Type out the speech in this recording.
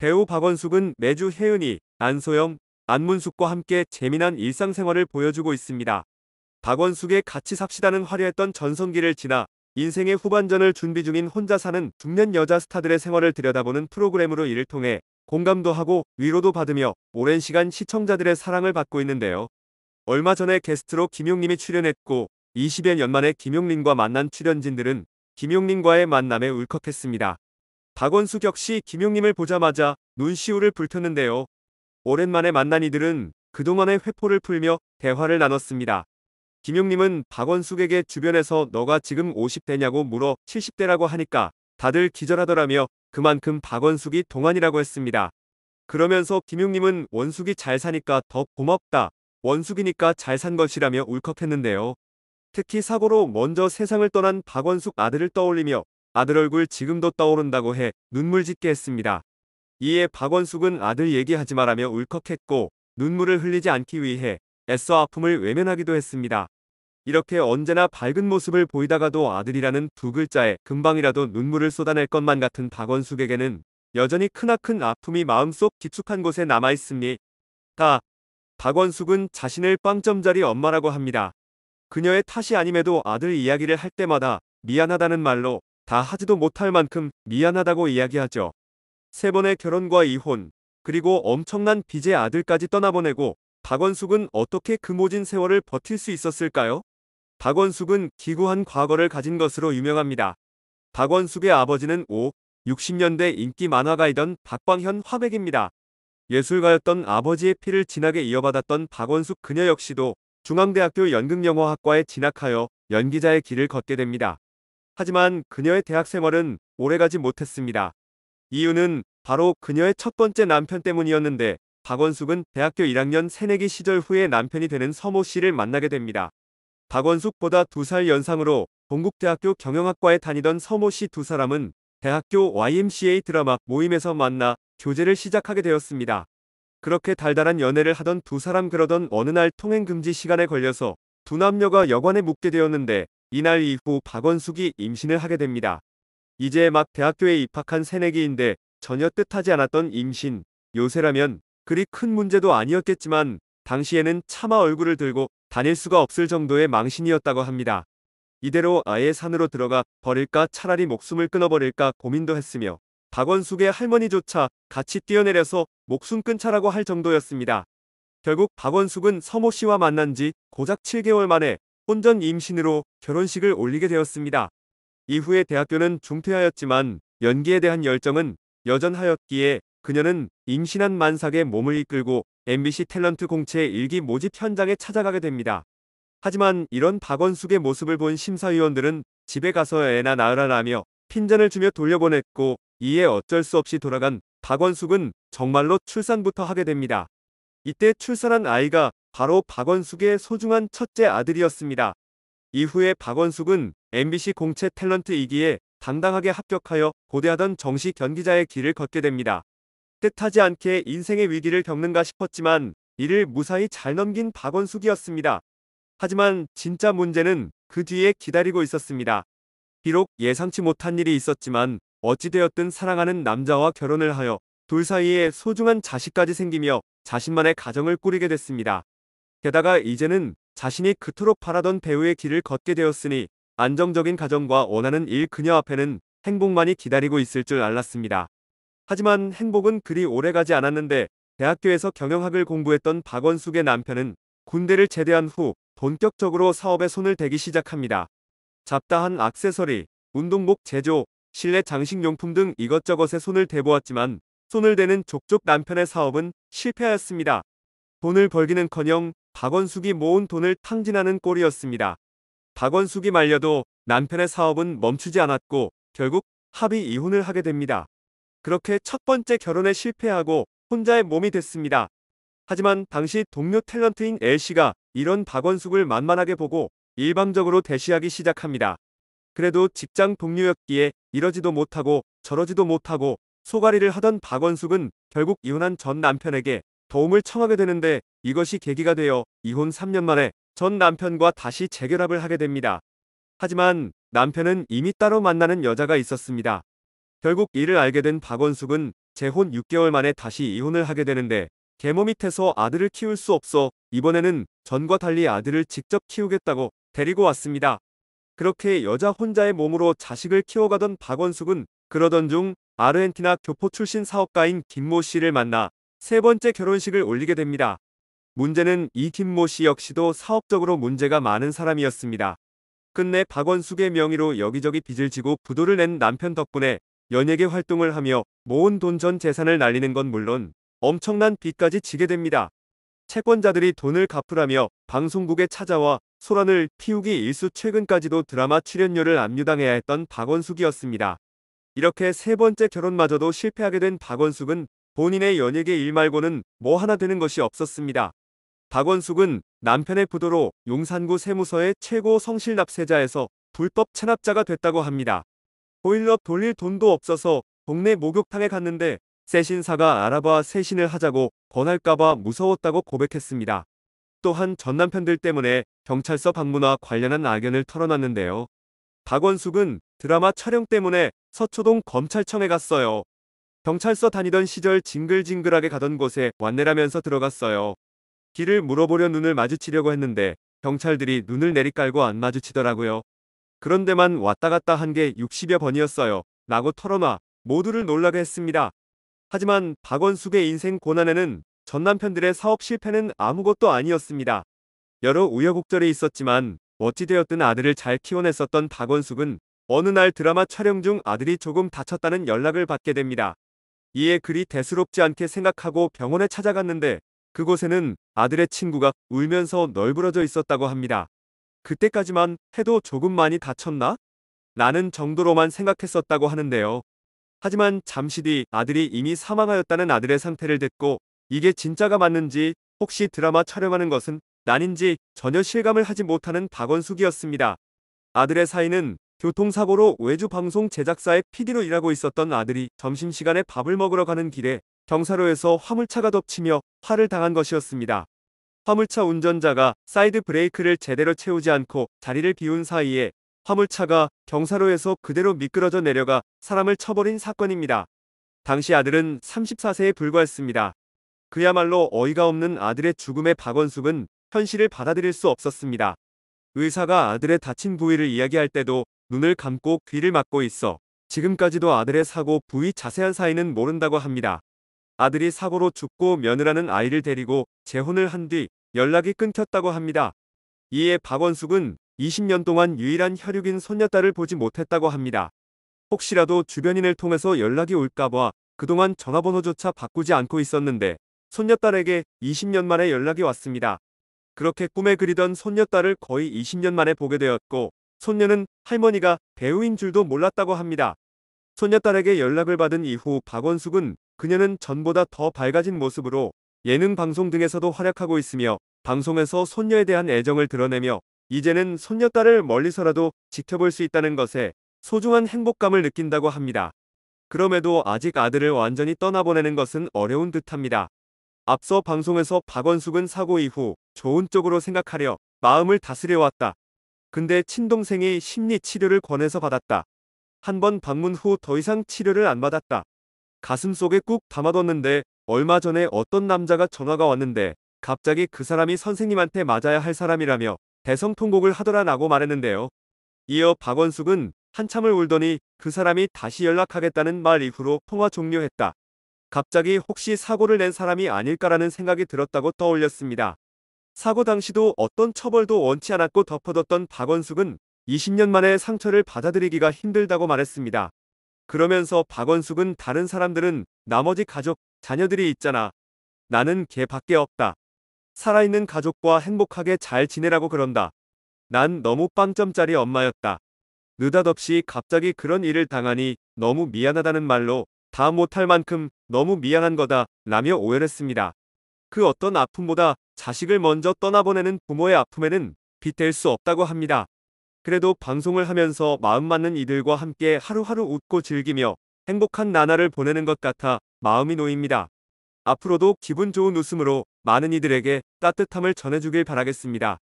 배우 박원숙은 매주 혜은이, 안소영, 안문숙과 함께 재미난 일상생활을 보여주고 있습니다. 박원숙의 같이 삽시다는 화려했던 전성기를 지나 인생의 후반전을 준비 중인 혼자 사는 중년 여자 스타들의 생활을 들여다보는 프로그램으로 이를 통해 공감도 하고 위로도 받으며 오랜 시간 시청자들의 사랑을 받고 있는데요. 얼마 전에 게스트로 김용림이 출연했고 20여 년 만에 김용림과 만난 출연진들은 김용림과의 만남에 울컥했습니다. 박원수 격시 김용님을 보자마자 눈시울을 불켰는데요. 오랜만에 만난 이들은 그동안의 회포를 풀며 대화를 나눴습니다. 김용님은 박원숙에게 주변에서 너가 지금 50대냐고 물어 70대라고 하니까 다들 기절하더라며 그만큼 박원숙이 동안이라고 했습니다. 그러면서 김용님은 원숙이 잘 사니까 더 고맙다. 원숙이니까 잘 산 것이라며 울컥했는데요. 특히 사고로 먼저 세상을 떠난 박원숙 아들을 떠올리며 아들 얼굴 지금도 떠오른다고 해 눈물 짓게 했습니다. 이에 박원숙은 아들 얘기하지 말라며 울컥했고 눈물을 흘리지 않기 위해 애써 아픔을 외면하기도 했습니다. 이렇게 언제나 밝은 모습을 보이다가도 아들이라는 두 글자에 금방이라도 눈물을 쏟아낼 것만 같은 박원숙에게는 여전히 크나큰 아픔이 마음속 깊숙한 곳에 남아있습니다. 박원숙은 자신을 빵점짜리 엄마라고 합니다. 그녀의 탓이 아님에도 아들 이야기를 할 때마다 미안하다는 말로 다 하지도 못할 만큼 미안하다고 이야기하죠. 세 번의 결혼과 이혼, 그리고 엄청난 빚의 아들까지 떠나보내고 박원숙은 어떻게 금오진 그 세월을 버틸 수 있었을까요? 박원숙은 기구한 과거를 가진 것으로 유명합니다. 박원숙의 아버지는 5, 60년대 인기 만화가이던 박광현 화백입니다. 예술가였던 아버지의 피를 진하게 이어받았던 박원숙 그녀 역시도 중앙대학교 연극영화학과에 진학하여 연기자의 길을 걷게 됩니다. 하지만 그녀의 대학 생활은 오래가지 못했습니다. 이유는 바로 그녀의 첫 번째 남편 때문이었는데 박원숙은 대학교 1학년 새내기 시절 후에 남편이 되는 서모 씨를 만나게 됩니다. 박원숙보다 두 살 연상으로 동국대학교 경영학과에 다니던 서모 씨 두 사람은 대학교 YMCA 드라마 모임에서 만나 교제를 시작하게 되었습니다. 그렇게 달달한 연애를 하던 두 사람 그러던 어느 날 통행금지 시간에 걸려서 두 남녀가 여관에 묵게 되었는데 이날 이후 박원숙이 임신을 하게 됩니다. 이제 막 대학교에 입학한 새내기인데 전혀 뜻하지 않았던 임신. 요새라면 그리 큰 문제도 아니었겠지만 당시에는 차마 얼굴을 들고 다닐 수가 없을 정도의 망신이었다고 합니다. 이대로 아예 산으로 들어가 버릴까 차라리 목숨을 끊어버릴까 고민도 했으며 박원숙의 할머니조차 같이 뛰어내려서 목숨 끊자라고 할 정도였습니다. 결국 박원숙은 서모 씨와 만난 지 고작 7개월 만에 혼전 임신으로 결혼식을 올리게 되었습니다. 이후에 대학교는 중퇴하였지만 연기에 대한 열정은 여전하였기에 그녀는 임신한 만삭의 몸을 이끌고 MBC 탤런트 공채 일기 모집 현장에 찾아가게 됩니다. 하지만 이런 박원숙의 모습을 본 심사위원들은 집에 가서 애나 낳으라라며 핀잔을 주며 돌려보냈고 이에 어쩔 수 없이 돌아간 박원숙은 정말로 출산부터 하게 됩니다. 이때 출산한 아이가 바로 박원숙의 소중한 첫째 아들이었습니다. 이후에 박원숙은 MBC 공채 탤런트2기에 당당하게 합격하여 고대하던 정시 경기자의 길을 걷게 됩니다. 뜻하지 않게 인생의 위기를 겪는가 싶었지만 이를 무사히 잘 넘긴 박원숙이었습니다. 하지만 진짜 문제는 그 뒤에 기다리고 있었습니다. 비록 예상치 못한 일이 있었지만 어찌되었든 사랑하는 남자와 결혼을 하여 둘 사이에 소중한 자식까지 생기며 자신만의 가정을 꾸리게 됐습니다. 게다가 이제는 자신이 그토록 바라던 배우의 길을 걷게 되었으니 안정적인 가정과 원하는 일 그녀 앞에는 행복만이 기다리고 있을 줄 알았습니다. 하지만 행복은 그리 오래가지 않았는데 대학교에서 경영학을 공부했던 박원숙의 남편은 군대를 제대한 후 본격적으로 사업에 손을 대기 시작합니다. 잡다한 악세서리, 운동복 제조, 실내 장식용품 등 이것저것에 손을 대보았지만 손을 대는 족족 남편의 사업은 실패하였습니다. 돈을 벌기는커녕 박원숙이 모은 돈을 탕진하는 꼴이었습니다. 박원숙이 말려도 남편의 사업은 멈추지 않았고 결국 합의 이혼을 하게 됩니다. 그렇게 첫 번째 결혼에 실패하고 혼자의 몸이 됐습니다. 하지만 당시 동료 탤런트인 엘씨가 이런 박원숙을 만만하게 보고 일방적으로 대시하기 시작합니다. 그래도 직장 동료였기에 이러지도 못하고 저러지도 못하고 소가리를 하던 박원숙은 결국 이혼한 전 남편에게 도움을 청하게 되는데 이것이 계기가 되어 이혼 3년 만에 전 남편과 다시 재결합을 하게 됩니다. 하지만 남편은 이미 따로 만나는 여자가 있었습니다. 결국 이를 알게 된 박원숙은 재혼 6개월 만에 다시 이혼을 하게 되는데 계모 밑에서 아들을 키울 수 없어 이번에는 전과 달리 아들을 직접 키우겠다고 데리고 왔습니다. 그렇게 여자 혼자의 몸으로 자식을 키워가던 박원숙은 그러던 중 아르헨티나 교포 출신 사업가인 김모 씨를 만나 세 번째 결혼식을 올리게 됩니다. 문제는 이팀모씨 역시도 사업적으로 문제가 많은 사람이었습니다. 끝내 박원숙의 명의로 여기저기 빚을 지고 부도를 낸 남편 덕분에 연예계 활동을 하며 모은 돈 전 재산을 날리는 건 물론 엄청난 빚까지 지게 됩니다. 채권자들이 돈을 갚으라며 방송국에 찾아와 소란을 피우기 일수 최근까지도 드라마 출연료를 압류당해야 했던 박원숙이었습니다. 이렇게 세 번째 결혼마저도 실패하게 된 박원숙은 본인의 연예계 일 말고는 뭐 하나 되는 것이 없었습니다. 박원숙은 남편의 부도로 용산구 세무서의 최고 성실납세자에서 불법 체납자가 됐다고 합니다. 보일러 돌릴 돈도 없어서 동네 목욕탕에 갔는데 세신사가 알아봐 세신을 하자고 권할까봐 무서웠다고 고백했습니다. 또한 전남편들 때문에 경찰서 방문와 관련한 악연을 털어놨는데요. 박원숙은 드라마 촬영 때문에 서초동 검찰청에 갔어요. 경찰서 다니던 시절 징글징글하게 가던 곳에 왔네라면서 들어갔어요. 길을 물어보려 눈을 마주치려고 했는데 경찰들이 눈을 내리깔고 안 마주치더라고요. 그런데만 왔다 갔다 한 게 60여 번이었어요. 라고 털어놔 모두를 놀라게 했습니다. 하지만 박원숙의 인생 고난에는 전 남편들의 사업 실패는 아무것도 아니었습니다. 여러 우여곡절이 있었지만 어찌되었든 아들을 잘 키워냈었던 박원숙은 어느 날 드라마 촬영 중 아들이 조금 다쳤다는 연락을 받게 됩니다. 이에 그리 대수롭지 않게 생각하고 병원에 찾아갔는데 그곳에는 아들의 친구가 울면서 널브러져 있었다고 합니다. 그때까지만 해도 조금 많이 다쳤나? 라는 정도로만 생각했었다고 하는데요. 하지만 잠시 뒤 아들이 이미 사망하였다는 아들의 상태를 듣고 이게 진짜가 맞는지 혹시 드라마 촬영하는 것은 난인지 전혀 실감을 하지 못하는 박원숙이었습니다. 아들의 사인은 교통사고로 외주 방송 제작사의 PD로 일하고 있었던 아들이 점심시간에 밥을 먹으러 가는 길에 경사로에서 화물차가 덮치며 화를 당한 것이었습니다. 화물차 운전자가 사이드 브레이크를 제대로 채우지 않고 자리를 비운 사이에 화물차가 경사로에서 그대로 미끄러져 내려가 사람을 쳐버린 사건입니다. 당시 아들은 34세에 불과했습니다. 그야말로 어이가 없는 아들의 죽음에 박원숙은 현실을 받아들일 수 없었습니다. 의사가 아들의 다친 부위를 이야기할 때도 눈을 감고 귀를 막고 있어 지금까지도 아들의 사고 부위 자세한 사이는 모른다고 합니다. 아들이 사고로 죽고 며느라는 아이를 데리고 재혼을 한 뒤 연락이 끊겼다고 합니다. 이에 박원숙은 20년 동안 유일한 혈육인 손녀딸을 보지 못했다고 합니다. 혹시라도 주변인을 통해서 연락이 올까봐 그동안 전화번호조차 바꾸지 않고 있었는데 손녀딸에게 20년 만에 연락이 왔습니다. 그렇게 꿈에 그리던 손녀딸을 거의 20년 만에 보게 되었고 손녀는 할머니가 배우인 줄도 몰랐다고 합니다. 손녀딸에게 연락을 받은 이후 박원숙은 그녀는 전보다 더 밝아진 모습으로 예능 방송 등에서도 활약하고 있으며 방송에서 손녀에 대한 애정을 드러내며 이제는 손녀딸을 멀리서라도 지켜볼 수 있다는 것에 소중한 행복감을 느낀다고 합니다. 그럼에도 아직 아들을 완전히 떠나보내는 것은 어려운 듯합니다. 앞서 방송에서 박원숙은 사고 이후 좋은 쪽으로 생각하려 마음을 다스려왔다. 근데 친동생이 심리 치료를 권해서 받았다. 한 번 방문 후 더 이상 치료를 안 받았다. 가슴속에 꾹 담아뒀는데 얼마 전에 어떤 남자가 전화가 왔는데 갑자기 그 사람이 선생님한테 맞아야 할 사람이라며 대성통곡을 하더라라고 말했는데요. 이어 박원숙은 한참을 울더니 그 사람이 다시 연락하겠다는 말 이후로 통화 종료했다. 갑자기 혹시 사고를 낸 사람이 아닐까라는 생각이 들었다고 떠올렸습니다. 사고 당시도 어떤 처벌도 원치 않았고 덮어뒀던 박원숙은 20년 만에 상처를 받아들이기가 힘들다고 말했습니다. 그러면서 박원숙은 다른 사람들은 나머지 가족, 자녀들이 있잖아. 나는 걔밖에 없다. 살아있는 가족과 행복하게 잘 지내라고 그런다. 난 너무 빵점짜리 엄마였다. 느닷없이 갑자기 그런 일을 당하니 너무 미안하다는 말로 다 못할 만큼 너무 미안한 거다 라며 오열했습니다. 그 어떤 아픔보다 자식을 먼저 떠나보내는 부모의 아픔에는 빗댈 수 없다고 합니다. 그래도 방송을 하면서 마음 맞는 이들과 함께 하루하루 웃고 즐기며 행복한 나날을 보내는 것 같아 마음이 놓입니다. 앞으로도 기분 좋은 웃음으로 많은 이들에게 따뜻함을 전해주길 바라겠습니다.